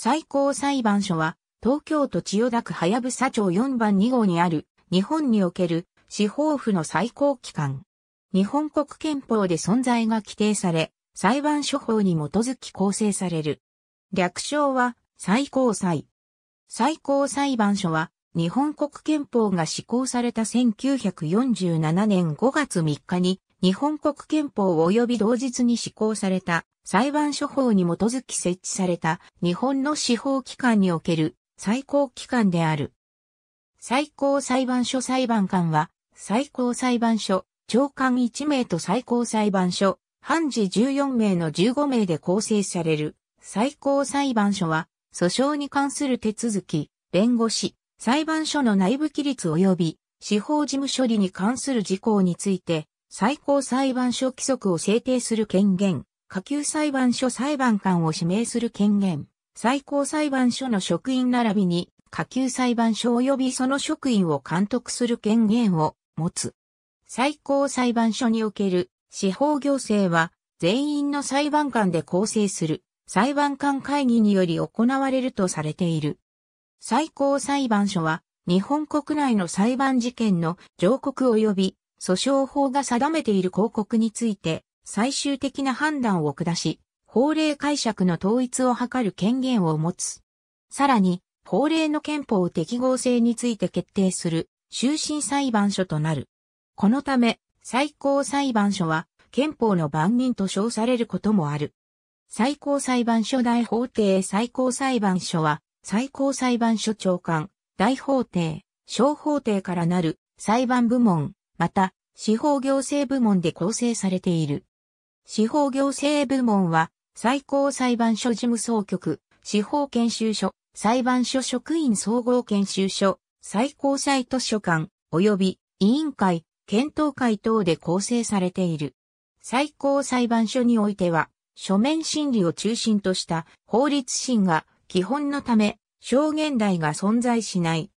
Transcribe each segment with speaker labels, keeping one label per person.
Speaker 1: 最高裁判所は、東京都千代田区早草町4番2号にある、日本における司法府の最高機関。日本国憲法で存在が規定され、裁判所法に基づき構成される。略称は最高裁。最高裁判所は日本国憲法が施行された1947年5月3日に日本国憲法及び同日に施行された裁判所法に基づき設置された日本の司法機関における最高機関である。最高裁判所裁判官は、最高裁判所、長官1名と最高裁判所、判事14名の15名で構成される。最高裁判所は、訴訟に関する手続き、弁護士、裁判所の内部規律及び、司法事務処理に関する事項について、最高裁判所規則を制定する権限、下級裁判所裁判官を指名する権限、最高裁判所の職員並びに下級裁判所及びその職員を監督する権限を持つ。最高裁判所における司法行政は全員の裁判官で構成する裁判官会議により行われるとされている。最高裁判所は日本国内の裁判事件の上告及び訴訟法が定めている広告について最終的な判断を下し、法令解釈の統一を図る権限を持つ。さらに、法令の憲法適合性について決定する、終身裁判所となる。このため、最高裁判所は、憲法の番人と称されることもある。最高裁判所大法廷最高裁判所は、最高裁判所長官、大法廷、小法廷からなる裁判部門、また司法行政部門で構成されている。司法行政部門は、最高裁判所事務総局、司法研修所、裁判所職員総合研修所、最高裁図書館、及び委員会、検討会等で構成されている。最高裁判所においては、書面審理を中心とした法律審が基本のため、証言台が存在しない。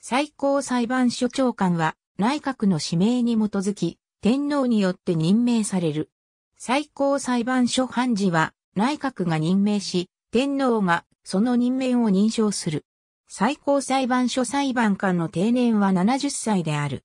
Speaker 1: 最高裁判所長官は内閣の指名に基づき、天皇によって任命される。最高裁判所判事は内閣が任命し、天皇がその任命を認証する。最高裁判所裁判官の定年は70歳である。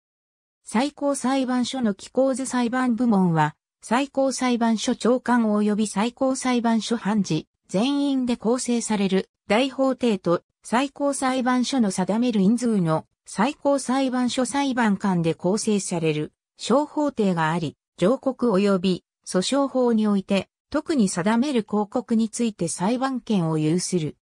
Speaker 1: 最高裁判所の機構図裁判部門は、最高裁判所長官及び最高裁判所判事、全員で構成される大法廷と最高裁判所の定める人数の最高裁判所裁判官で構成される小法廷があり、上告及び訴訟法において、特に定める広告について裁判権を有する。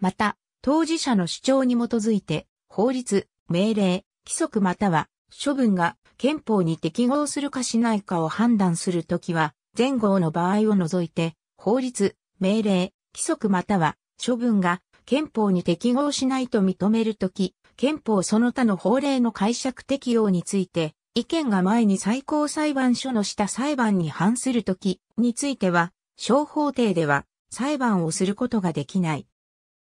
Speaker 1: また、当事者の主張に基づいて、法律、命令、規則または処分が憲法に適合するかしないかを判断するときは、前号の場合を除いて、法律、命令、規則または処分が憲法に適合しないと認めるとき、憲法その他の法令の解釈適用について、意見が前に最高裁判所のした裁判に反するときについては、小法廷では裁判をすることができない。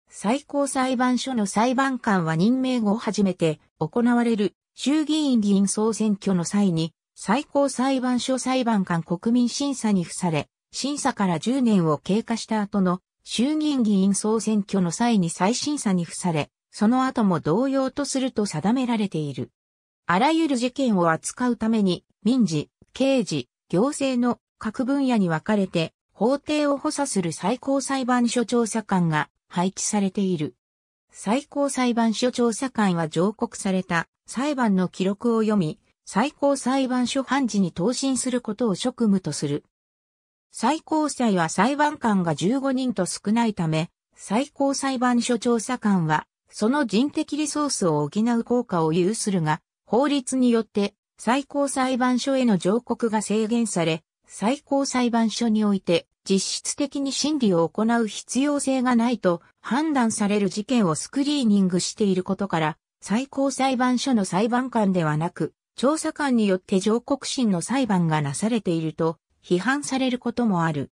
Speaker 1: 最高裁判所の裁判官は任命後初めて行われる衆議院議員総選挙の際に最高裁判所裁判官国民審査に付され、審査から10年を経過した後の衆議院議員総選挙の際に再審査に付され、その後も同様とすると定められている。あらゆる事件を扱うために、民事、刑事、行政の各分野に分かれて、法廷を補佐する最高裁判所調査官が配置されている。最高裁判所調査官は上告された裁判の記録を読み、最高裁判所判事に答申することを職務とする。最高裁は裁判官が15人と少ないため、最高裁判所調査官は、その人的リソースを補う効果を有するが、法律によって最高裁判所への上告が制限され、最高裁判所において実質的に審理を行う必要性がないと判断される事件をスクリーニングしていることから、最高裁判所の裁判官ではなく、調査官によって上告審の裁判がなされていると批判されることもある。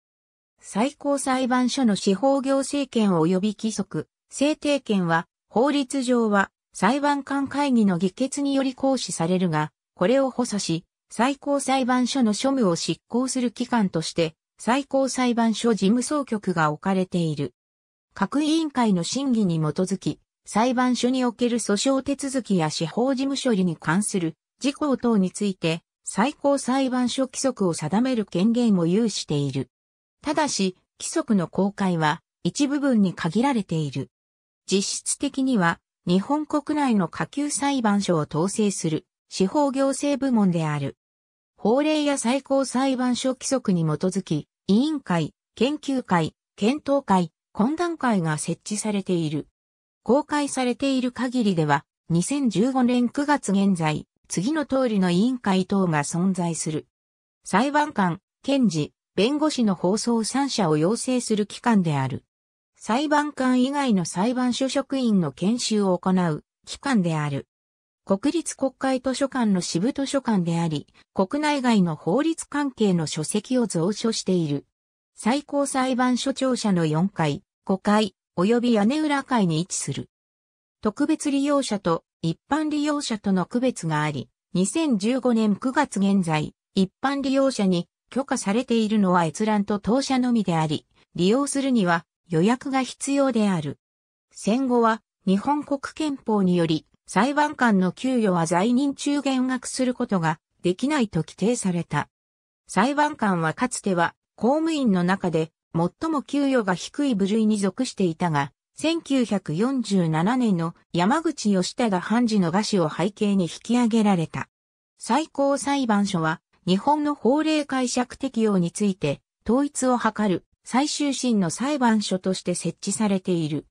Speaker 1: 最高裁判所の司法行政権及び規則、制定権は法律上は裁判官会議の議決により行使されるが、これを補佐し、最高裁判所の庶務を執行する機関として、最高裁判所事務総局が置かれている。各委員会の審議に基づき、裁判所における訴訟手続きや司法事務処理に関する事項等について、最高裁判所規則を定める権限を有している。ただし、規則の公開は一部分に限られている。実質的には日本国内の下級裁判所を統制する司法行政部門である。法令や最高裁判所規則に基づき、委員会、研究会、検討会、懇談会が設置されている。公開されている限りでは、2015年9月現在、次の通りの委員会等が存在する。裁判官、検事、弁護士の放送3社を要請する機関である。裁判官以外の裁判所職員の研修を行う機関である。国立国会図書館の支部図書館であり、国内外の法律関係の書籍を蔵書している。最高裁判所庁舎の4階、5階、及び屋根裏階に位置する。特別利用者と一般利用者との区別があり、2015年9月現在、一般利用者に許可されているのは閲覧と当社のみであり、利用するには予約が必要である。戦後は日本国憲法により裁判官の給与は在任中減額することができないと規定された。裁判官はかつては公務員の中で最も給与が低い部類に属していたが、1947年の山口義忠判事の餓死を背景に引き上げられた。最高裁判所は日本の法令解釈適用について統一を図る最終審の裁判所として設置されている。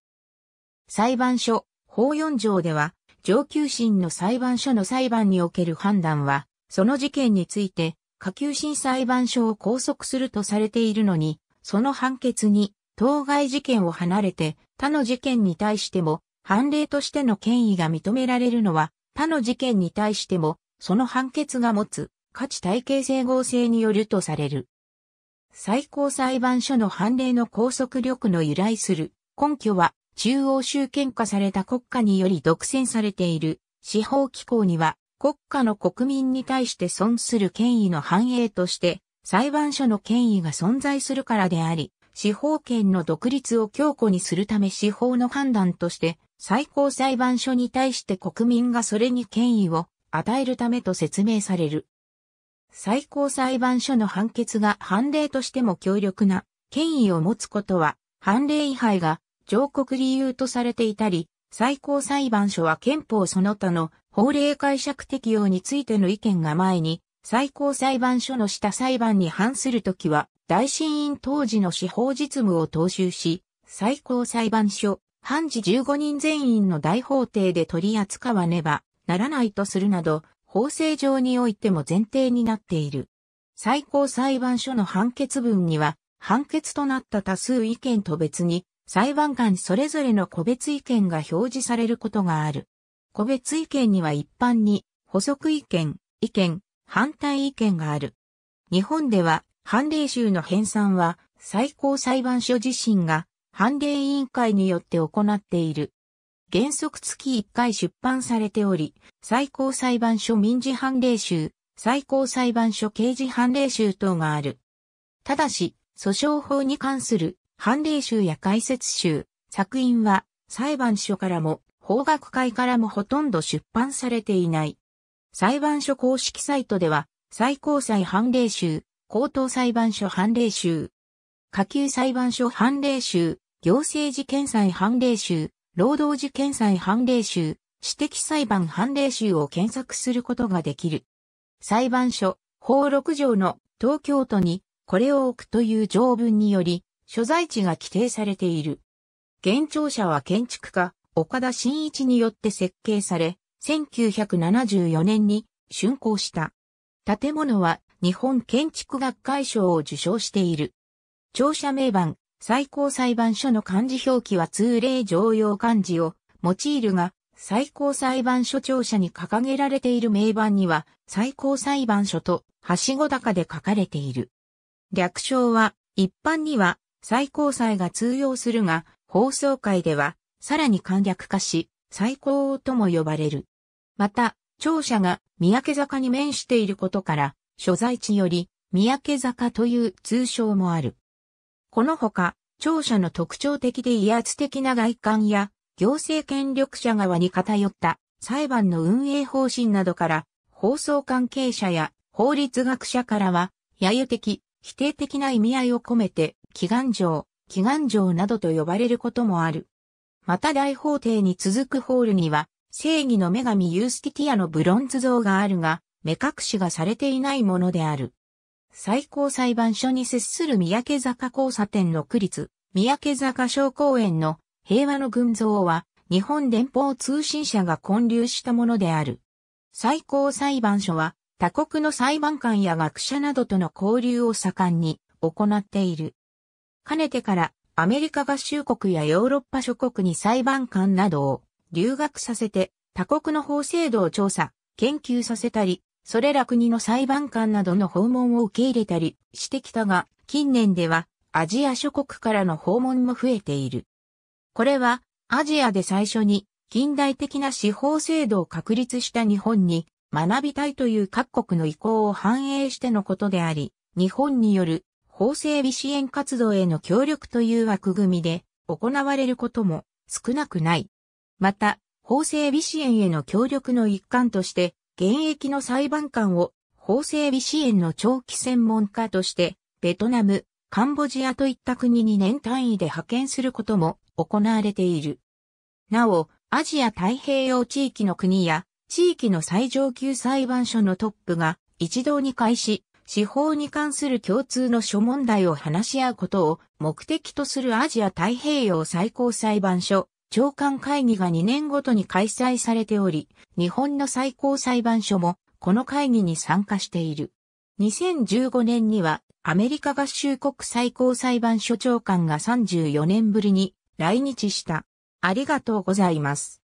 Speaker 1: 裁判所、法4条では、上級審の裁判所の裁判における判断は、その事件について、下級審裁判所を拘束するとされているのに、その判決に、当該事件を離れて、他の事件に対しても、判例としての権威が認められるのは、他の事件に対しても、その判決が持つ、価値体系整合性によるとされる。最高裁判所の判例の拘束力の由来する根拠は中央集権化された国家により独占されている司法機構には国家の国民に対して損する権威の繁栄として裁判所の権威が存在するからであり、司法権の独立を強固にするため司法の判断として最高裁判所に対して国民がそれに権威を与えるためと説明される。最高裁判所の判決が判例としても強力な権威を持つことは、判例違反が上告理由とされていたり、最高裁判所は憲法その他の法令解釈適用についての意見が前に、最高裁判所の下裁判に反するときは、大審院当時の司法実務を踏襲し、最高裁判所、判事15人全員の大法廷で取り扱わねばならないとするなど、法制上においても前提になっている。最高裁判所の判決文には、判決となった多数意見と別に、裁判官それぞれの個別意見が表示されることがある。個別意見には一般に、補足意見、意見、反対意見がある。日本では、判例集の編纂は、最高裁判所自身が、判例委員会によって行っている。原則月1回出版されており、最高裁判所民事判例集、最高裁判所刑事判例集等がある。ただし、訴訟法に関する判例集や解説集、作品は裁判所からも法学会からもほとんど出版されていない。裁判所公式サイトでは、最高裁判例集、高等裁判所判例集、下級裁判所判例集、行政事件裁判例集、労働時検裁判例集、私的裁判判例集を検索することができる。裁判所、法6条の東京都にこれを置くという条文により、所在地が規定されている。現庁舎は建築家、岡田真一によって設計され、1974年に竣工した。建物は日本建築学会賞を受賞している。庁舎名板、最高裁判所の漢字表記は通例常用漢字を用いるが、最高裁判所庁舎に掲げられている名板には、最高裁判所と、はしご高で書かれている。略称は、一般には、最高裁が通用するが、放送会では、さらに簡略化し、最高とも呼ばれる。また、庁舎が三宅坂に面していることから、所在地より三宅坂という通称もある。このほか、庁舎の特徴的で威圧的な外観や、行政権力者側に偏った裁判の運営方針などから、放送関係者や法律学者からは、揶揄的、否定的な意味合いを込めて、祈願状、祈願状などと呼ばれることもある。また大法廷に続くホールには、正義の女神ユースティティアのブロンズ像があるが、目隠しがされていないものである。最高裁判所に接する三宅坂交差点の区立、三宅坂小公園の平和の群像は、日本連邦通信社が建立したものである。最高裁判所は、他国の裁判官や学者などとの交流を盛んに行っている。かねてからアメリカ合衆国やヨーロッパ諸国に裁判官などを留学させて他国の法制度を調査、研究させたり、それら国の裁判官などの訪問を受け入れたりしてきたが、近年ではアジア諸国からの訪問も増えている。これはアジアで最初に近代的な司法制度を確立した日本に学びたいという各国の意向を反映してのことであり、日本による法整備支援活動への協力という枠組みで行われることも少なくない。また、法整備支援への協力の一環として、現役の裁判官を法整備支援の長期専門家として、ベトナム、カンボジアといった国に年単位で派遣することも行われている。なお、アジア太平洋地域の国や地域の最上級裁判所のトップが一堂に会し、司法に関する共通の諸問題を話し合うことを目的とするアジア太平洋最高裁判所長官会議が2年ごとに開催されており、日本の最高裁判所もこの会議に参加している。2015年にはアメリカ合衆国最高裁判所長官が34年ぶりに来日した。ありがとうございます。